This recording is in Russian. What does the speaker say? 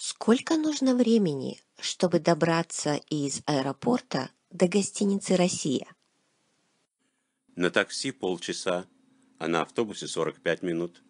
Сколько нужно времени, чтобы добраться из аэропорта до гостиницы «Россия»? На такси полчаса, а на автобусе 45 минут.